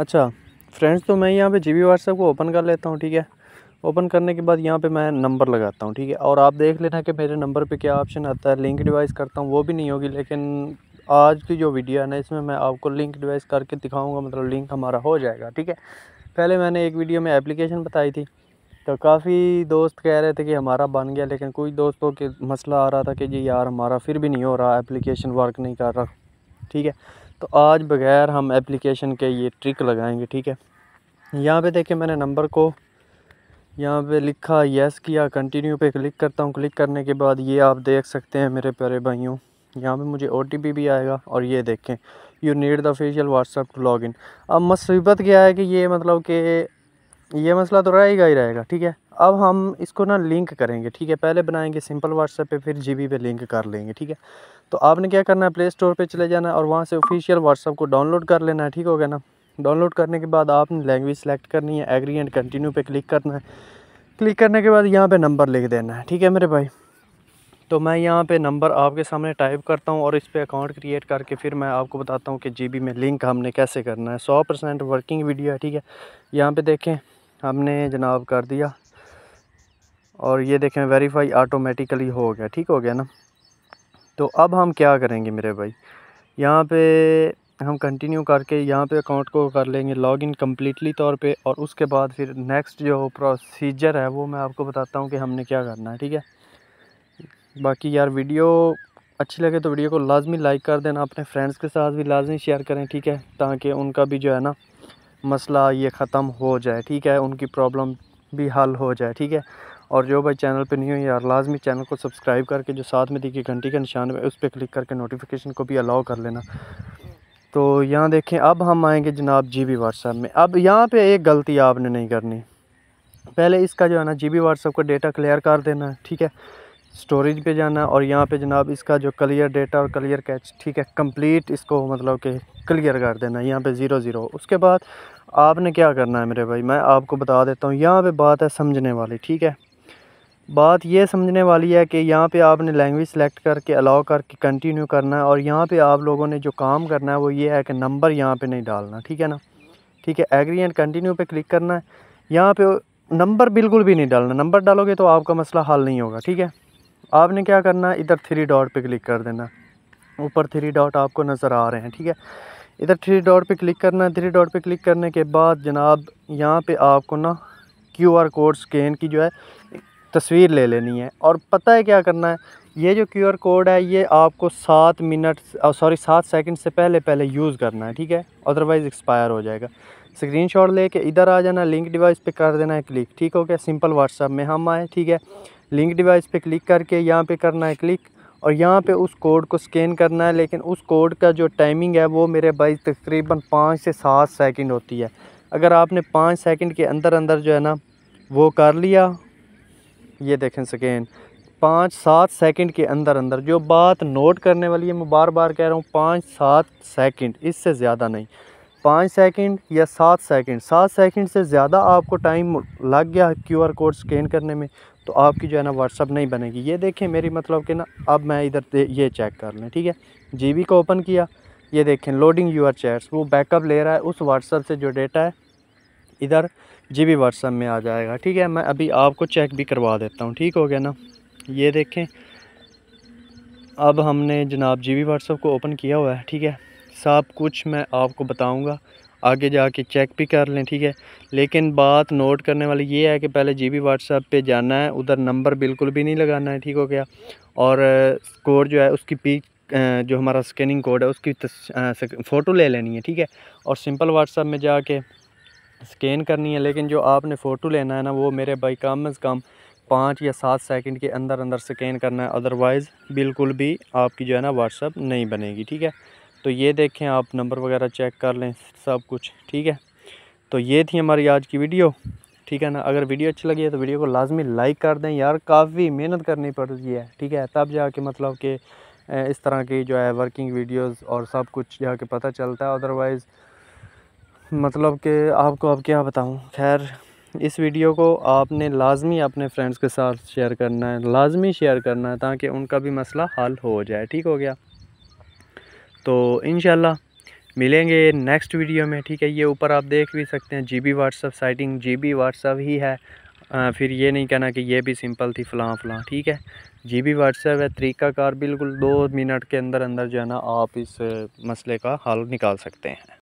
अच्छा फ्रेंड्स तो मैं यहाँ पे जी बी व्हाट्सएप को ओपन कर लेता हूँ ठीक है ओपन करने के बाद यहाँ पे मैं नंबर लगाता हूँ ठीक है और आप देख लेना कि मेरे नंबर पे क्या ऑप्शन आता है लिंक डिवाइस करता हूँ वो भी नहीं होगी लेकिन आज की जो वीडियो है ना इसमें मैं आपको लिंक डिवाइस करके दिखाऊँगा मतलब लिंक हमारा हो जाएगा ठीक है पहले मैंने एक वीडियो में एप्लीकेशन बताई थी तो काफ़ी दोस्त कह रहे थे कि हमारा बन गया लेकिन कुछ दोस्तों के मसला आ रहा था कि जी यार हमारा फिर भी नहीं हो रहा एप्लीकेशन वर्क नहीं कर रहा ठीक है तो आज बग़ैर हम एप्लीकेशन के ये ट्रिक लगाएंगे ठीक है यहाँ पे देखिए मैंने नंबर को यहाँ पे लिखा येस किया कंटिन्यू पे क्लिक करता हूँ क्लिक करने के बाद ये आप देख सकते हैं मेरे प्यारे भाइयों यहाँ पे मुझे ओ भी आएगा और ये देखें you need the official WhatsApp to log अब मुसीबत क्या है कि ये मतलब कि ये मसला तो रहेगा ही रहेगा ठीक है अब हम इसको ना लिंक करेंगे ठीक है पहले बनाएंगे सिंपल व्हाट्सएप पे फिर जी पे लिंक कर लेंगे ठीक है तो आपने क्या करना है प्ले स्टोर पर चले जाना है और वहाँ से ऑफिशियल व्हाट्सअप को डाउनलोड कर लेना है ठीक हो गया ना डाउनलोड करने के बाद आपने लैंग्वेज सेलेक्ट करनी है एग्री एंड कंटिन्यू पर क्लिक करना है क्लिक करने के बाद यहाँ पर नंबर लिख देना है ठीक है मेरे भाई तो मैं यहाँ पे नंबर आपके सामने टाइप करता हूँ और इस पर अकाउंट क्रिएट करके फिर मैं आपको बताता हूँ कि जीबी में लिंक हमने कैसे करना है सौ परसेंट वर्किंग वीडियो है ठीक है यहाँ पे देखें हमने जनाब कर दिया और ये देखें वेरीफाई ऑटोमेटिकली हो गया ठीक हो गया ना तो अब हम क्या करेंगे मेरे भाई यहाँ पे हम कंटिन्यू करके यहाँ पे अकाउंट को कर लेंगे लॉगिन कम्प्लीटली तौर पे और उसके बाद फिर नेक्स्ट जो प्रोसीजर है वो मैं आपको बताता हूँ कि हमने क्या करना है ठीक है बाकी यार वीडियो अच्छी लगे तो वीडियो को लाजमी लाइक कर देना अपने फ्रेंड्स के साथ भी लाजमी शेयर करें ठीक है ताकि उनका भी जो है ना मसला ये ख़त्म हो जाए ठीक है उनकी प्रॉब्लम भी हल हो जाए ठीक है और जो भाई चैनल पे नहीं हो यार लाजमी चैनल को सब्सक्राइब करके जो साथ में दी घंटी के निशान में उस पर क्लिक करके नोटिफिकेशन को भी अलाउ कर लेना तो यहाँ देखें अब हम आएँगे जनाब जी बी व्हाट्सएप में अब यहाँ पर एक गलती आपने नहीं करनी पहले इसका जो है ना जी बी व्हाट्सएप का डेटा क्लियर कर देना है ठीक है स्टोरेज पे जाना और यहाँ पे जनाब इसका जो क्लियर डेटा और क्लियर कैच ठीक है कंप्लीट इसको मतलब कि क्लियर कर देना है यहाँ पे ज़ीरो ज़ीरो उसके बाद आपने क्या करना है मेरे भाई मैं आपको बता देता हूँ यहाँ पे बात है समझने वाली ठीक है बात यह समझने वाली है कि यहाँ पे आपने लैंग्वेज सेलेक्ट करके अलाउ करके कंटिन्यू करना है और यहाँ पे आप लोगों ने जो काम करना है वो ये है कि नंबर यहाँ पे नहीं डालना ठीक है ना ठीक है एग्री एंड कंटिन्यू पे क्लिक करना है यहाँ पे नंबर बिल्कुल भी नहीं डालना नंबर डालोगे तो आपका मसला हल नहीं होगा ठीक है आपने क्या करना है इधर थ्री डॉट पर क्लिक कर देना ऊपर थ्री डॉट आपको नज़र आ रहे हैं ठीक है इधर थ्री डॉट पर क्लिक करना है थ्री डॉट पर क्लिक करने के बाद जनाब यहाँ पर आपको ना क्यू आर कोड स्कैन की जो है तस्वीर ले लेनी है और पता है क्या करना है ये जो क्यू आर कोड है ये आपको सात मिनट सॉरी सात सेकंड से पहले पहले यूज़ करना है ठीक है अदरवाइज़ एक्सपायर हो जाएगा स्क्रीनशॉट लेके इधर आ जाना लिंक डिवाइस पे कर देना है क्लिक ठीक हो गया सिंपल व्हाट्सअप में हम आए ठीक है लिंक डिवाइस पे क्लिक करके यहाँ पे करना है क्लिक और यहाँ पे उस कोड को स्कैन करना है लेकिन उस कोड का जो टाइमिंग है वो मेरे भाई तकरीबन पाँच से सात सेकेंड होती है अगर आपने पाँच सेकेंड के अंदर अंदर जो है ना वो कर लिया ये देखें सकें पाँच सात सेकंड के अंदर अंदर जो बात नोट करने वाली है मैं बार बार कह रहा हूँ पाँच सात सेकंड इससे ज़्यादा नहीं पाँच सेकंड या सात सेकंड सात सेकंड से ज़्यादा आपको टाइम लग गया क्यूआर कोड स्कैन करने में तो आपकी जो है ना व्हाट्सअप नहीं बनेगी ये देखें मेरी मतलब कि ना अब मैं इधर ये चेक कर लें ठीक है जी को ओपन किया ये देखें लोडिंग यूआर चैट्स वो बैकअप ले रहा है उस व्हाट्सअप से जो डेटा है इधर जी बी व्हाट्सअप में आ जाएगा ठीक है मैं अभी आपको चेक भी करवा देता हूँ ठीक हो गया ना ये देखें अब हमने जनाब जी बी व्हाट्सअप को ओपन किया हुआ है ठीक है सब कुछ मैं आपको बताऊँगा आगे जाके चेक भी कर लें ठीक है लेकिन बात नोट करने वाली ये है कि पहले जी बी व्हाट्सएप पर जाना है उधर नंबर बिल्कुल भी नहीं लगाना है ठीक हो गया और स्कोर जो है उसकी पी जो हमारा स्कैनिंग कोड है उसकी फ़ोटो ले लेनी है ठीक है और सिंपल व्हाट्सएप में जाके स्कैन करनी है लेकिन जो आपने फ़ोटो लेना है ना वो मेरे भाई कम अज़ कम पाँच या सात सेकंड के अंदर अंदर स्कैन करना है अदरवाइज़ बिल्कुल भी आपकी जो है ना व्हाट्सअप नहीं बनेगी ठीक है तो ये देखें आप नंबर वगैरह चेक कर लें सब कुछ ठीक है तो ये थी हमारी आज की वीडियो ठीक है ना अगर वीडियो अच्छी लगी है तो वीडियो को लाजमी लाइक कर दें यार काफ़ी मेहनत करनी पड़ती है ठीक है तब जाके मतलब कि इस तरह की जो है वर्किंग वीडियोज़ और सब कुछ जाके पता चलता है अदरवाइज़ मतलब कि आपको अब क्या बताऊं खैर इस वीडियो को आपने लाजमी अपने फ्रेंड्स के साथ शेयर करना है लाजमी शेयर करना है ताकि उनका भी मसला हल हो जाए ठीक हो गया तो इन मिलेंगे नेक्स्ट वीडियो में ठीक है ये ऊपर आप देख भी सकते हैं जी बी व्हाट्सअप साइटिंग जी बी व्हाट्सअप ही है आ, फिर ये नहीं कहना कि ये भी सिंपल थी फ़लाँ फलां ठीक है जी बी व्हाट्सएप है तरीक़ाकार बिल्कुल दो मिनट के अंदर अंदर जो है ना आप इस मसले का हल निकाल सकते हैं